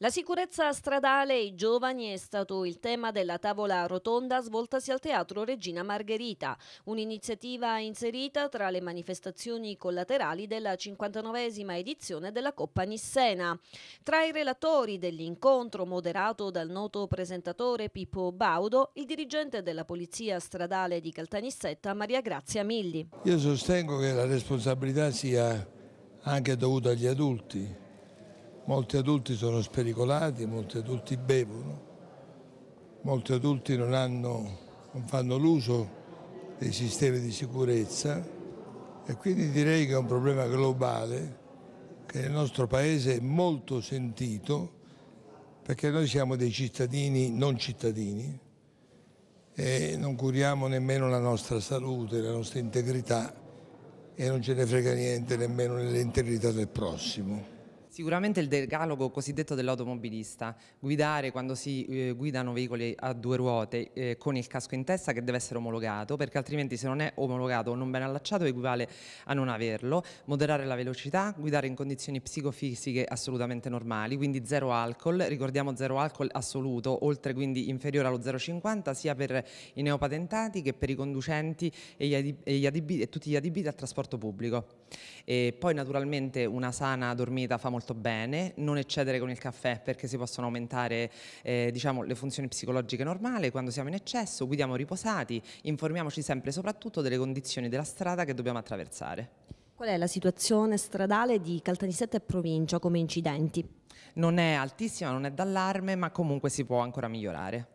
La sicurezza stradale e i giovani è stato il tema della tavola rotonda svoltasi al Teatro Regina Margherita, un'iniziativa inserita tra le manifestazioni collaterali della 59esima edizione della Coppa Nissena. Tra i relatori dell'incontro moderato dal noto presentatore Pippo Baudo, il dirigente della Polizia Stradale di Caltanissetta Maria Grazia Milli. Io sostengo che la responsabilità sia anche dovuta agli adulti Molti adulti sono spericolati, molti adulti bevono, molti adulti non, hanno, non fanno l'uso dei sistemi di sicurezza e quindi direi che è un problema globale che nel nostro paese è molto sentito perché noi siamo dei cittadini non cittadini e non curiamo nemmeno la nostra salute, la nostra integrità e non ce ne frega niente nemmeno nell'integrità del prossimo. Sicuramente il decalogo cosiddetto dell'automobilista, guidare quando si eh, guidano veicoli a due ruote eh, con il casco in testa che deve essere omologato perché altrimenti se non è omologato o non ben allacciato equivale a non averlo, moderare la velocità, guidare in condizioni psicofisiche assolutamente normali, quindi zero alcol, ricordiamo zero alcol assoluto, oltre quindi inferiore allo 0,50 sia per i neopatentati che per i conducenti e, gli e, gli adib e tutti gli adibiti al trasporto pubblico. E poi naturalmente una sana dormita fa molto molto bene, non eccedere con il caffè perché si possono aumentare eh, diciamo, le funzioni psicologiche normali quando siamo in eccesso, guidiamo riposati, informiamoci sempre soprattutto delle condizioni della strada che dobbiamo attraversare. Qual è la situazione stradale di Caltanissetta e provincia come incidenti? Non è altissima, non è d'allarme, ma comunque si può ancora migliorare.